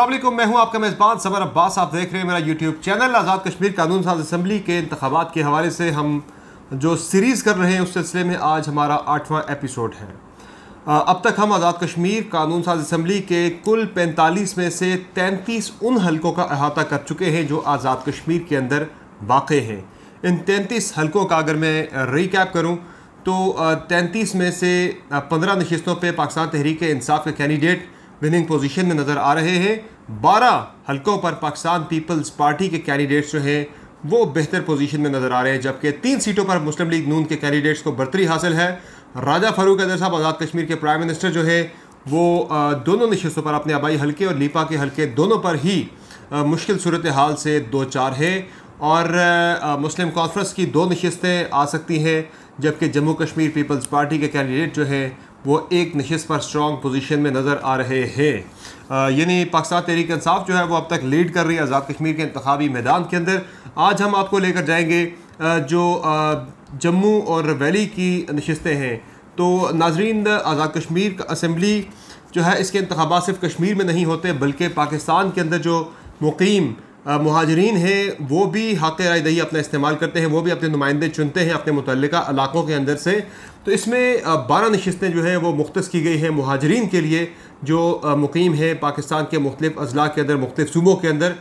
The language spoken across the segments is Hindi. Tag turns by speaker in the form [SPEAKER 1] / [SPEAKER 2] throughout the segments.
[SPEAKER 1] असलम मैं हूं आपका मेज़बान समर अब्बास आप देख रहे हैं मेरा यूट्यूब चैनल आज़ाद कश्मीर कानून साज असम्बली के इंतबात के हवाले से हम जो सीरीज़ कर रहे हैं उस सिलसिले में आज हमारा आठवां एपिसोड है अब तक हम आज़ाद कश्मीर कानून साज असम्बली के कुल पैंतालीस में से तैंतीस उन हलकों का अहाता कर चुके हैं जो आज़ाद कश्मीर के अंदर वाक़ हैं इन तैंतीस हलकों का अगर मैं रिकैप करूँ तो तैंतीस में से पंद्रह नशस्तों पर पाकिस्तान तहरीक इंसाफ के कैंडिडेट विनिंग पोजीशन में नज़र आ रहे हैं बारह हलकों पर पाकिस्तान पीपल्स पार्टी के कैंडिडेट्स जो हैं वो बेहतर पोजीशन में नज़र आ रहे हैं जबकि तीन सीटों पर मुस्लिम लीग नून के कैंडिडेट्स को बर्तरी हासिल है राजा फारूक अदर साहब आज़ाद कश्मीर के प्राइम मिनिस्टर जो है वो दोनों नशस्तों पर अपने आबाई हल्के और लीपा के हल्के दोनों पर ही मुश्किल सूरत हाल से दो चार है और मुस्लिम कॉन्फ्रेंस की दो नशस्तें आ सकती हैं जबकि जम्मू कश्मीर पीपल्स पार्टी के कैंडिडेट जो हैं वो एक नशस्त पर स्ट्रॉन्ग पोजीशन में नज़र आ रहे हैं यानी पाकिस्तान तहरीक इंसाफ जो है वो अब तक लीड कर रही है आज़ाद कश्मीर के इंतबी मैदान के अंदर आज हम आपको लेकर जाएंगे जो जम्मू और वैली की नशस्तें हैं तो नाजरीन आज़ाद कश्मीर असम्बली जो है इसके इंतबा सिर्फ कश्मीर में नहीं होते बल्कि पाकिस्तान के अंदर जो मुकीम महाजरीन हैं वो भी हक़ रायदही अपना इस्तेमाल करते हैं वो भी अपने नुमाइंदे चुनते हैं अपने मुतल इलाक़ों के अंदर से तो इसमें बारह नशस्तें जो हैं वो मुख्त की गई हैं महाजरीन के लिए जो मुकीम हैं पाकिस्तान के मुख्तु अजला के अंदर मुख्त सूबों के अंदर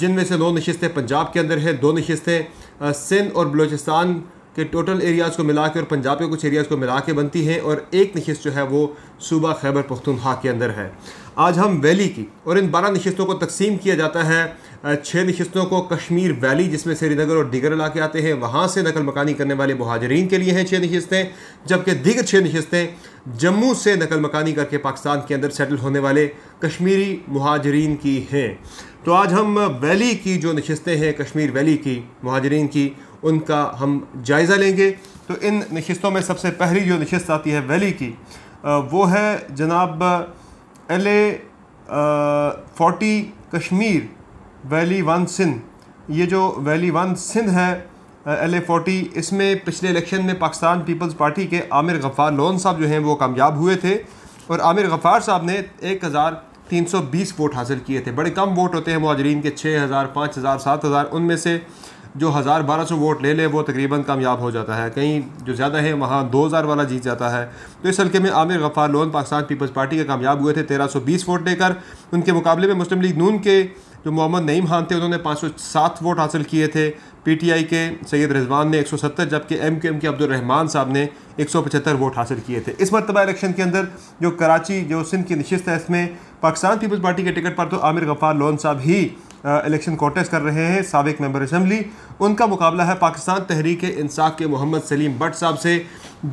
[SPEAKER 1] जिनमें से दो नशस्तें पंजाब के अंदर हैं दो नशस्तें सिंध और बलूचिस्तान के टोटल एरियाज़ को मिला के और पंजाब के कुछ एरियाज़ को मिला के बनती हैं और एक नशस्त जो है वो सूबा खैबर पख्तनखा के अंदर है आज हम वैली की और इन बारह नशस्तों को तकसीम किया जाता है छः नशस्तों को कश्मीर वैली जिसमें श्रीनगर और दीगर इलाके आते हैं वहाँ से नकल मकानी करने वाले महाजरीन के लिए हैं छः नशस्तें जबकि दीगर छः नशस्तें जम्मू से नकल मकानी करके पाकिस्तान के अंदर सेटल होने वाले कश्मीरी महाजरीन की हैं तो आज हम वैली की जो नशस्तें हैं कश्मीर वैली की महाजरीन की उनका हम जायज़ा लेंगे तो इन नशस्तों में सबसे पहली जो नशस्त आती है वैली की वो है जनाब L A forty Kashmir valley one Sindh ये जो वैली वन सिंध है एल ए फोटी इसमें पिछले इलेक्शन में पाकिस्तान पीपल्स पार्टी के आमिर गफ़ार लोन साहब जो हैं वो कामयाब हुए थे और आमिर गफ़ार साहब ने एक हज़ार तीन सौ बीस वोट हासिल किए थे बड़े कम वोट होते हैं मुहाजरीन के छः हज़ार पाँच हज़ार सात हज़ार उनमें से जो हज़ार बारह सौ वोट ले ले वो तकरीबन कामयाब हो जाता है कहीं जो ज़्यादा है वहाँ दो हज़ार वाला जीत जाता है तो इस हल्के में आमिर गफ़ार लोन पाकिस्तान पीपल्स पार्टी के कामयाब हुए थे तेरह सौ बीस वोट लेकर उनके मुकाबले में मुस्लिम लीग नून के जो मोहम्मद नईम खान थे उन्होंने पाँच सौ सात वोट हासिल किए थे पी टी आई के सैयद रिजवान ने एक सौ सत्तर जबकि एम के एम के अब्दुलरहमान साहब ने एक सौ पचहत्तर वोट हासिल किए थे इस मरतबा इलेक्शन के अंदर जो कराची जो सिंध की नशस्त है इसमें पाकिस्तान पीपल्स पार्टी के टिकट पर तो आमिर गफ़ार लोन साहब ही इलेक्शन कोटेस्ट कर रहे हैं सबक मेंबर असम्बली उनका मुकाबला है पाकिस्तान तहरीक इंसाफ के मोहम्मद सलीम भट्ट साहब से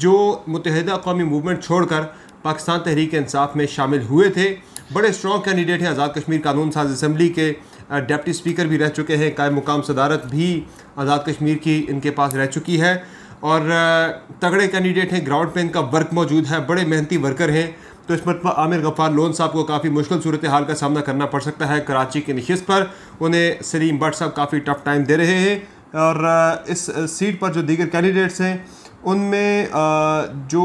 [SPEAKER 1] जो मुतहदा कौमी मूवमेंट छोड़कर पाकिस्तान तहरीक इंसाफ में शामिल हुए थे बड़े स्ट्रॉन्ग कैंडिडेट हैं आज़ाद कश्मीर कानून साज असम्बली के डेप्टी स्पीकर भी रह चुके हैं कायम मुकाम सदारत भी आज़ाद कश्मीर की इनके पास रह चुकी है और तगड़े कैंडिडेट हैं ग्राउंड पे इनका वर्क मौजूद है बड़े मेहनती वर्कर हैं तो इस मरतबा आमिर गफ्फार लोन साहब को काफ़ी मुश्किल सूरत हाल का सामना करना पड़ सकता है कराची की नशस्त पर उन्हें सलीम भट्ट साहब काफ़ी टफ टाइम दे रहे हैं और इस सीट पर जो दीगर कैंडिडेट्स हैं उनमें जो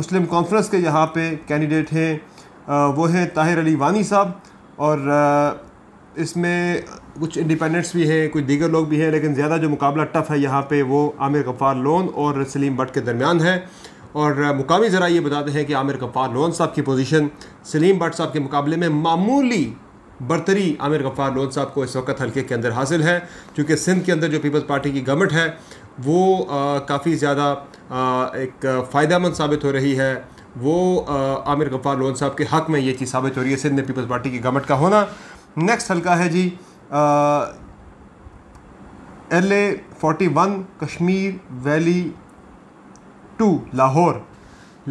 [SPEAKER 1] मुस्लिम कॉन्फ्रेंस के यहाँ पे कैंडिडेट हैं वो हैं ताहिर अली वानी साहब और इसमें कुछ इंडिपेंडेंट्स भी हैं कुछ दीगर लोग भी हैं लेकिन ज़्यादा जो मुकाबला टफ है यहाँ पे वो आमिर गफ्फार लोन और सलीम भट्ट के दरमियान है और मुकामी ज़रा ये बताते हैं कि आमिर गफ़ार लोन साहब की पोजीशन सलीम भट्ट साहब के मुकाबले में मामूली बरतरी आमिर गफ़ार लोन साहब को इस वक्त हल्के के अंदर हासिल है क्योंकि सिंध के अंदर जो पीपल्स पार्टी की गवर्नमेंट है वो काफ़ी ज़्यादा एक फ़ायदा साबित हो रही है वो आमिर गफ़ार लोन साहब के हक़ में ये चीज़ साबित हो रही है सिंध में पीपल्स पार्टी की गवर्नमेंट का होना नेक्स्ट हल्का है जी L A forty one Kashmir valley two Lahore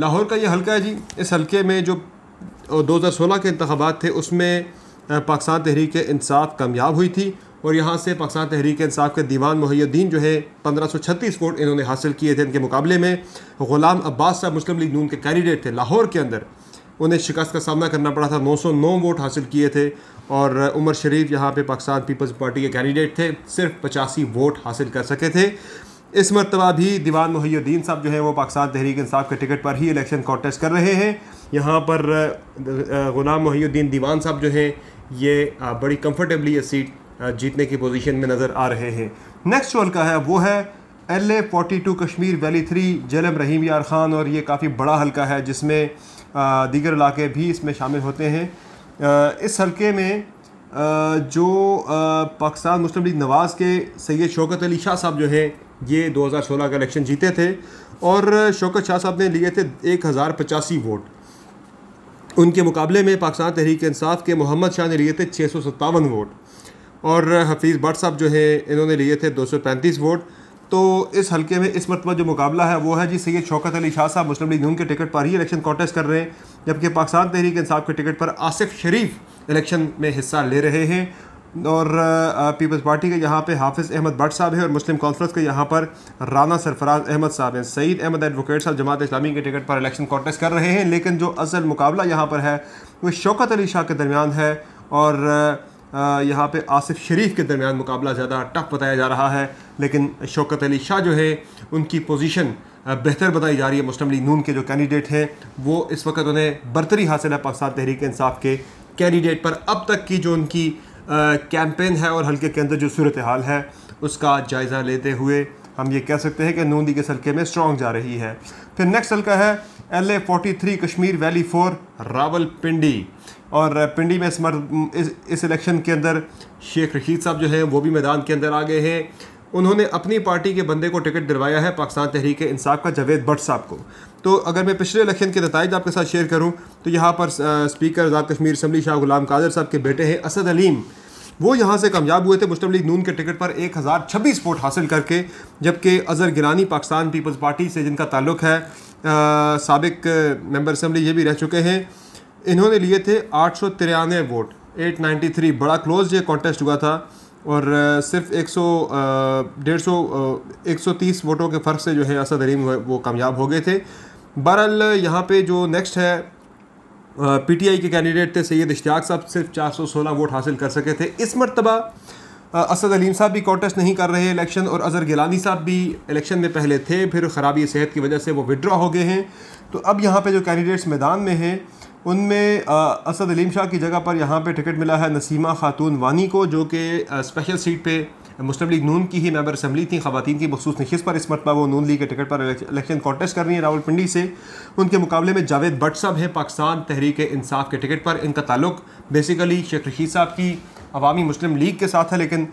[SPEAKER 1] Lahore का ये हलका है जी इस हलके में जो 2016 के इंतबात थे उसमें पाकिस्तान तहरीक इंसाफ कामयाब हुई थी और यहाँ से पाकिस्तान तहरीक इंसाफ के दीवान मुहैद्दीन जो है 1536 वोट इन्होंने हासिल किए थे इनके मुकाबले में ग़ुलाम अब्बास साहब मुस्लिम लीग नून के कैंडिडेट थे लाहौर के अंदर उन्हें शिकस्त का सामना करना पड़ा था 909 वोट हासिल किए थे और उमर शरीफ यहाँ पे पाकिस्तान पीपल्स पार्टी के कैंडिडेट थे सिर्फ पचासी वोट हासिल कर सके थे इस मरतबा भी दीवान मुहैद्दीन साहब जो है वो पाकिस्तान तहरीक इंसाफ के टिकट पर ही इलेक्शन कॉन्टेस्ट कर रहे हैं यहाँ पर गुलाम मुहैद्दीन दीवान साहब जो हैं ये बड़ी कम्फर्टेबली ये सीट जीतने की पोजीशन में नज़र आ रहे हैं नेक्स्ट जो हल्का है वो है L A forty two Kashmir valley three Jhelum Rahim यार ख़ान और ये काफ़ी बड़ा हल्का है जिसमें दीगर इलाके भी इसमें शामिल होते हैं इस हल्के में जो पाकिस्तान मुस्लिम लीग नवाज़ के सैयद शौकत अली शाह साहब जो हैं ये 2016 का इलेक्शन जीते थे और शौकत शाह साहब ने लिए थे एक हज़ार पचासी वोट उनके मुकाबले में पाकिस्तान तहरीक इंसाफ के मोहम्मद शाह ने लिए थे छः सौ सत्तावन वोट और हफीज़ भट्ट साहब जो हैं इन्होंने लिए थे दो सौ पैंतीस वोट तो इस हलके में इस मरतबा जो मुकाबला है वो है जी सैयद शौकत अली शाह साहब मुस्लिम लीग नून के टिकट पर ही इलेक्शन कॉन्टेस्ट कर रहे हैं जबकि पाकिस्तान तहरीक इंसाफ के टिकट पर आसिफ शरीफ इलेक्शन में हिस्सा ले रहे हैं और पीपल्स पार्टी के यहाँ पे हाफिज़ अहमद भट्ट साहब हैं और मुस्लिम कॉन्फ्रेंस के यहाँ पर राना सरफराज अहमद साहब हैं सईद अहमद एडवोकेट साहब जमात इस्लामी के टिकट पर इलेक्शन कॉन्टेस्ट कर रहे हैं लेकिन जो असल मुकाबला यहाँ पर है वो शौकत अली शाह के दरमियान है और यहाँ पे आसिफ शरीफ के दरमियान मुकाबला ज़्यादा टफ बताया जा रहा है लेकिन शौकत अली शाह जो है उनकी पोजीशन बेहतर बताई जा रही है मुस्लिम लीग नून के जो कैंडिडेट हैं वो इस वक्त उन्हें बरतरी हासिल है पाकिस्तान तहरीक इंसाफ के कैंडिडेट पर अब तक की जो उनकी कैंपेन है और हल्के के अंदर जो सूरत हाल है उसका जायज़ा लेते हुए हम ये कह सकते हैं कि नून लीग इस हल्के में स्ट्रॉन्ग जा रही है फिर नेक्स्ट हल्का है L A forty three Kashmir valley four Rawal Pindi और पिंडी में इस मर इस इलेक्शन के अंदर शेख रशीद साहब जो हैं वो भी मैदान के अंदर आ गए हैं उन्होंने अपनी पार्टी के बंदे को टिकट दिलवाया है पाकिस्तान तहरीक इंसाफ का जवेद भट्ट साहब को तो अगर मैं पिछले इलेक्शन के नतज आपके साथ शेयर करूँ तो यहाँ पर स्पीकर आज़ाद कश्मीर असम्बली शाह गुलाम कादर साहब के बेटे हैं असद अलीम वो यहाँ से कामयाब हुए थे मुस्लिम लीग नून के टिकट पर एक हज़ार छब्बीस वोट हासिल करके जबकि अजहर गिरानी पाकिस्तान पीपल्स पार्टी से जिनका ताल्लुक है सबक मेम्बर असम्बली ये भी रह चुके हैं इन्होंने लिए थे आठ सौ तिरानवे वोट 893 बड़ा क्लोज ये कॉन्टेस्ट हुआ था और सिर्फ एक सौ डेढ़ सौ एक सौ तीस वोटों के फ़र्क से जो है असद अलीम वो कामयाब हो गए थे बहरहाल यहाँ पे जो नेक्स्ट है पीटीआई के कैंडिडेट थे सैयद इश्तियाक साहब सिर्फ 416 वोट हासिल कर सके थे इस मरतबा असद अलीम साहब भी कॉन्टेस्ट नहीं कर रहे इलेक्शन और अजहर गिलानी साहब भी इलेक्शन में पहले थे फिर ख़राबी सेहत की वजह से वो विड्रॉ हो गए हैं तो अब यहाँ पर जो कैंडिडेट्स मैदान में हैं उनमें असद अलीम शाह की जगह पर यहाँ पर टिकट मिला है नसीमा खातून वानी को जो कि स्पेशल सीट पर मुस्लिम लीग नून की ही मेंबर असम्बली थी खातन की मखसूस नशीस पर इस मरतबा वो नून लीग के टिकट पर इलेक्शन कॉन्टेस्ट कर रही हैं रावलपिंडी से उनके मुकाबले में जावेद भट्ट साहब हैं पाकिस्तान तहरीक इंसाफ के टिकट पर इनका ताल्लुक बेसिकली शेख रशीद साहब की अवामी मुस्लिम लीग के साथ है लेकिन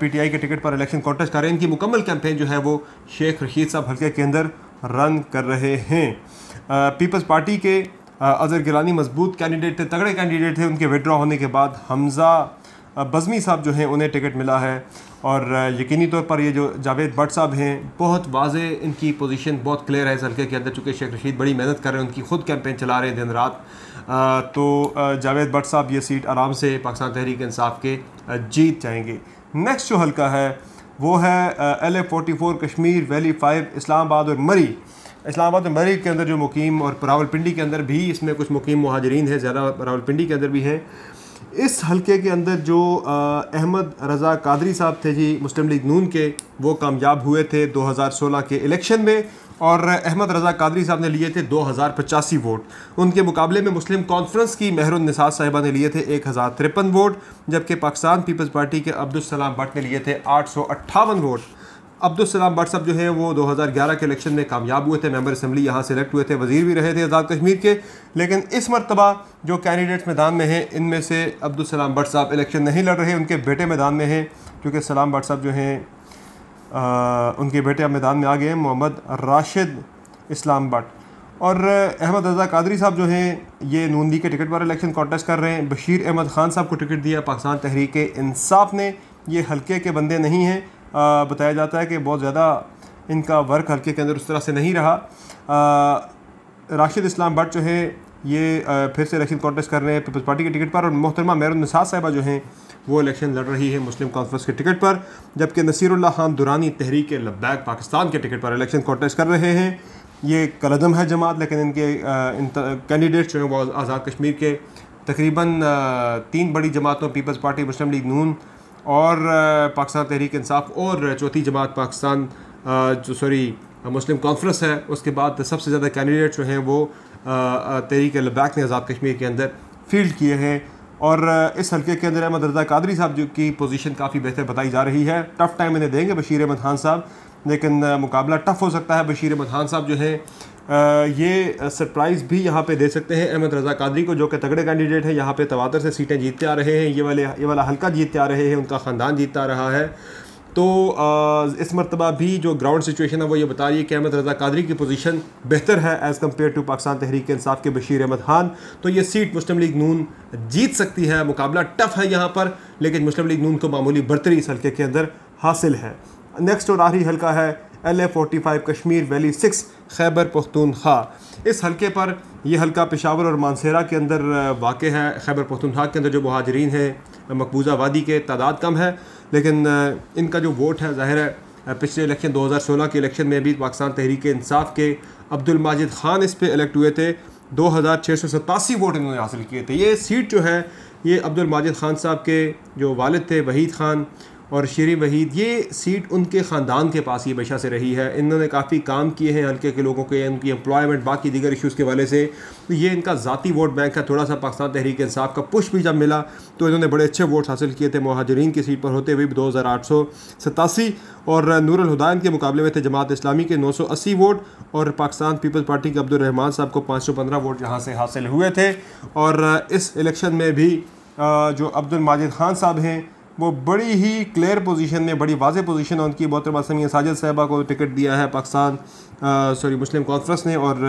[SPEAKER 1] पी टी आई के टिकट पर इलेक्शन कॉन्टेस्ट कर रहे हैं इनकी मुकम्मल कैंपेन जो है वो शेख रशीद साहब हल्के के अंदर रन कर रहे हैं पीपल्स पार्टी के अजहर गिलानी मजबूत कैंडिडेट थे तगड़े कैंडिडेट थे उनके विड्रॉ होने के बाद हमज़ा बज़मी साहब जो हैं उन्हें टिकट मिला है और यकीनी तौर पर ये जो जावेद भट्ट साहब हैं बहुत वाज इनकी पोजीशन बहुत क्लियर है इस हल्के के अंदर चूँकि शेख रशीद बड़ी मेहनत कर रहे हैं उनकी खुद कैंपेन चला रहे हैं दिन रात आ, तो जावेद भट्ट साहब ये सीट आराम से पाकिस्तान तहरीक इंसाफ के जीत जाएंगे नेक्स्ट जो हल्का है वो है L A forty four Kashmir valley five Islamabad और मरी इस्लामाबाद में मरीज के अंदर जो मुकीम और रावलपिंडी के अंदर भी इसमें कुछ मुकीम महाजरीन हैं ज़्यादा रावलपिंडी के अंदर भी हैं इस हलके के अंदर जो अहमद रज़ा कादरी साहब थे जी मुस्लिम लीग नून के वो कामयाब हुए थे 2016 के इलेक्शन में और अहमद रज़ा कादरी साहब ने लिए थे दो हज़ार पचासी वोट उनके मुकाबले में मुस्लिम कॉन्फ्रेंस की मेहरुन्नसाद साहिबा ने लिए थे एक हज़ार तिरपन वोट जबकि पाकिस्तान पीपल्स पार्टी के अब्दुलसलाम भट्ट ने लिए थे आठ सौ अट्ठावन वोट अब्दुलसलाम भट्ट साहब जो है वो 2011 के इलेक्शन में कामयाब हुए थे मेंबर असम्बली यहाँ सेलेक्ट हुए थे वजीर भी रहे थे आज़ाद कश्मीर के लेकिन इस मरतबा जो कैंडिडेट्स मैदान में हैं इनमें से अब्दुलसलाम भट्ट साहब इलेक्शन नहीं लड़ रहे उनके बेटे मैदान में हैं क्योंकि सलाम भट्ट साहब जो हैं उनके बेटे अब मैदान में आ गए हैं मोहम्मद राशिद इस्लाम भट्ट और अहमद रजा कादरी साहब जो हैं ये नून लीग के टिकट पर इलेक्शन कॉन्टेस्ट कर रहे हैं बशीर अहमद खान साहब को टिकट दिया पाकिस्तान तहरीक इंसाफ ने ये हल्के के बंदे नहीं हैं बताया जाता है कि बहुत ज़्यादा इनका वर्क हल्के के अंदर उस तरह से नहीं रहा राशिद इस्लाम भट्ट जो है ये फिर से इलेक्शन कॉन्टेस्ट कर रहे हैं पीपल्स पार्टी की टिकट पर और मोहतरमा मेहरुन साहिबा जो हैं वो इलेक्शन लड़ रही है मुस्लिम कॉन्फ्रेंस के टिकट पर जबकि नसीरुल्ला खान दुरानी तहरीक लद्दाख पाकिस्तान के टिकट पर इलेक्शन कॉन्टेस्ट कर रहे हैं ये कलदम है जमात लेकिन इनके इन कैंडिडेट्स जो हैं वो आज़ाद कश्मीर के तकरीबन तीन बड़ी जमातों peoples party Muslim league Noon और पाकिस्तान तहरीक इंसाफ और चौथी जमात पाकिस्तान जो सॉरी मुस्लिम कॉन्फ्रेंस है उसके बाद सबसे ज़्यादा कैंडिडेट जो हैं वो तहरीक लद्दाख ने आज़ाद कश्मीर के अंदर फील्ड किए हैं और इस हल्के के अंदर अहमद रजा कादरी साहब जो की पोजीशन काफ़ी बेहतर बताई जा रही है टफ़ टाइम इन्हें देंगे बशीर अहमद खान साहब लेकिन मुकाबला टफ़ हो सकता है बशीर अहमद खान साहब जो है ये सरप्राइज़ भी यहाँ पे दे सकते हैं अहमद रज़ा कादरी को जो कि तगड़े कैंडिडेट हैं यहाँ पे तवातर से सीटें जीतते आ रहे हैं ये वाले ये वाला हल्का जीतते आ रहे हैं उनका ख़ानदान जीतता आ रहा है तो इस मरतबा भी जो ग्राउंड सिचुएशन है वो ये बता रही है कि अहमद रज़ा कादरी की पोजीशन बेहतर है as compare to Pakistan Tehreek Insaf के बशीर अहमद खान तो ये सीट मुस्लिम लीग नून जीत सकती है मुकाबला टफ है यहाँ पर लेकिन मुस्लिम लीग नून को मामूली बरतरी इस हल्के के अंदर हासिल है नेक्स्ट और आखिरी हल्का है L A forty five Kashmir valley six Khyber Pakhtunkhwa इस हल्के पर यह हलका पेशावर और मानसेरा के अंदर वाक़ है खैबर पख्तूनख्वा के अंदर जो महाजरीन हैं मकबूजा वादी के तादाद कम है लेकिन इनका जो वोट है ज़ाहिर है पिछले इलेक्शन 2016 के इलेक्शन में भी पाकिस्तान तहरीक इंसाफ के अब्दुल माजिद खान इस पर इलेक्ट हुए थे दो हज़ार छः सौ सतासी वोट इन्होंने हासिल किए थे ये सीट जो है ये अब्दुल माजिद खान साहब के जो वालिद थे वहीद खान और शेर वहीद ये सीट उनके ख़ानदान के पास ही हमेशा से रही है इन्होंने काफ़ी काम किए हैं हल्के के लोगों के उनकी एम्प्लॉयमेंट बाकी दीगर इशूज़ के वाले से तो ये इनका ज़ाती वोट बैंक है थोड़ा सा पाकिस्तान तहरीक इंसाफ का पुश भी जब मिला तो इन्होंने बड़े अच्छे वोट्स हासिल किए थे महाजरीन की सीट पर होते हुए भी दो हज़ार आठ सौ सतासी और नूरल हुदायन के मुकाबले में थे जमात इस्लामी के नौ सौ अस्सी वोट और पाकिस्तान पीपल्स पार्टी के अब्दुलरहमान साहब को पाँच सौ पंद्रह वोट यहाँ से हासिल हुए थे और इस इलेक्शन में भी जो अब्दुल माजिद खान साहब हैं वो बड़ी ही क्लियर पोजीशन में बड़ी वाज पोजीशन है उनकी मोहतरमा समिया साजिद साहबा को टिकट दिया है पाकिस्तान सॉरी मुस्लिम कॉन्फ्रेंस ने और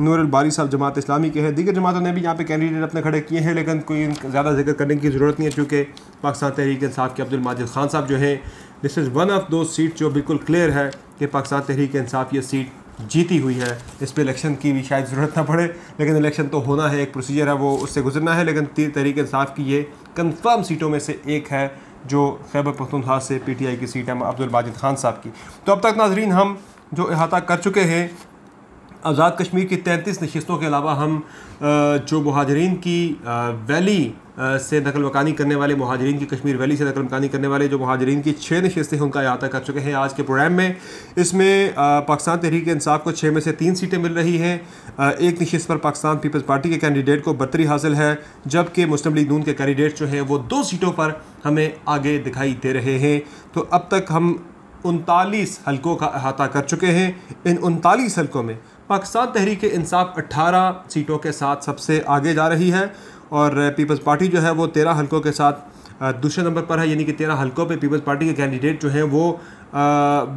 [SPEAKER 1] नूरल बारी साहब जमात इस्लामी के हैं दीगर जमातों ने भी यहाँ पे कैंडिडेट अपने खड़े किए हैं लेकिन कोई ज़्यादा जिक्र करने की ज़रूरत नहीं है चूँकि पाकिस्तान तहरीक इसाफ़ के अब्दुल माजिद खान साहब जो हैं दिस इज़ वन ऑफ दो सीट जो बिल्कुल क्लियर है कि पाकिस्तान तहरीक इसाफ़ ये सीट जीती हुई है इस पर इलेक्शन की भी शायद ज़रूरत ना पड़े लेकिन इलेक्शन तो होना है एक प्रोसीजर है वो उससे गुजरना है लेकिन तहरीक इसाफ़ की ये कंफर्म सीटों में से एक है जो खैबर पख्तूनख्वा से पीटीआई की सीट है अब्दुल खान साहब की तो अब तक नाजरीन हम जो अहाता कर चुके हैं आज़ाद कश्मीर की तैंतीस नशस्तों के अलावा हम जो महाजरीन की वैली से नकल मकानी करने वाले महाजरीन की कश्मीर वैली से नकल मकानी करने वाले जो महाजरीन की छः नशस्तें हैं उनका अहाता कर चुके हैं आज के प्रोग्राम में इसमें पाकिस्तान तहरीक इंसाफ को छः में से तीन सीटें मिल रही हैं एक नशस्त पर पाकिस्तान पीपल्स पार्टी के कैंडिडेट को बदतरी हासिल है जबकि मुस्लिम लीग नून के कैंडिडेट जो हैं वो दो सीटों पर हमें आगे दिखाई दे रहे हैं तो अब तक हम उनतालीस हलकों का अहाता कर चुके हैं इन उनतालीस हलकों में पाकिस्तान तहरीक इंसाफ अट्ठारह सीटों के साथ सबसे आगे जा रही है और पीपल्स पार्टी जो है वो तेरह हलकों के साथ दूसरे नंबर पर है यानी कि तेरह हलकों पे पीपल्स पार्टी के कैंडिडेट जो हैं वो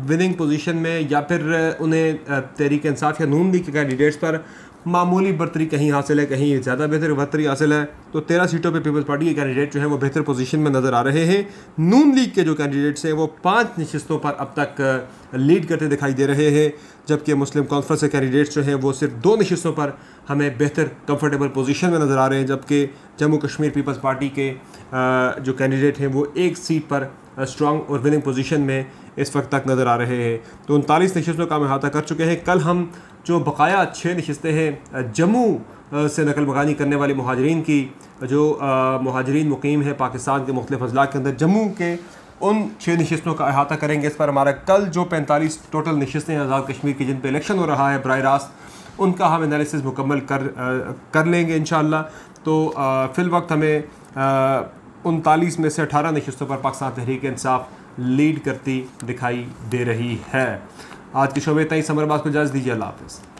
[SPEAKER 1] विनिंग पोजीशन में या फिर उन्हें तहरीक इंसाफ या नून लीग के कैंडिडेट्स पर मामूली बर्तरी कहीं हासिल है कहीं ज़्यादा बेहतर बर्तरी हासिल है तो तेरह सीटों पे पीपल्स पार्टी के कैंडिडेट जो है वो बेहतर पोजीशन में नज़र आ रहे हैं नून लीग के जो कैंडिडेट्स हैं वो पाँच नशस्तों पर अब तक लीड करते दिखाई दे रहे हैं जबकि मुस्लिम कॉन्फ्रेंस के कैंडिडेट्स जो हैं वो सिर्फ दो नशस्तों पर हमें बेहतर कंफर्टेबल पोजिशन में नज़र आ रहे हैं जबकि जम्मू कश्मीर पीपल्स पार्टी के जो कैंडिडेट हैं वो एक सीट पर स्ट्रॉन्ग और विनिंग पोजिशन में इस वक्त तक नज़र आ रहे हैं तो उनतालीस नशस्तों का हम अहाता कर चुके हैं कल हम जो बकाया छः नशस्तें हैं जम्मू से नकल मकानी करने वाले महाजरीन की जो महाजरीन मुकीम है पाकिस्तान के मुख्त अजला के अंदर जम्मू के उन छः नशस्तों का अहाता करेंगे इस पर हमारा कल जो पैंतालीस टोटल नशस्तें हैं आज़ाद कश्मीर की जिन पर इलेक्शन हो रहा है बर रास्त उनका हम एनालिसिस मुकम्मल कर आ, कर लेंगे इन तो फ़िल वक्त हमें उनतालीस में से अठारह नशस्तों पर पाकिस्तान तहरीक इंसाफ़ लीड करती दिखाई दे रही है आज के शो में इतना ही बात को इजाज़ दीजिए अल्लाह हाफिज़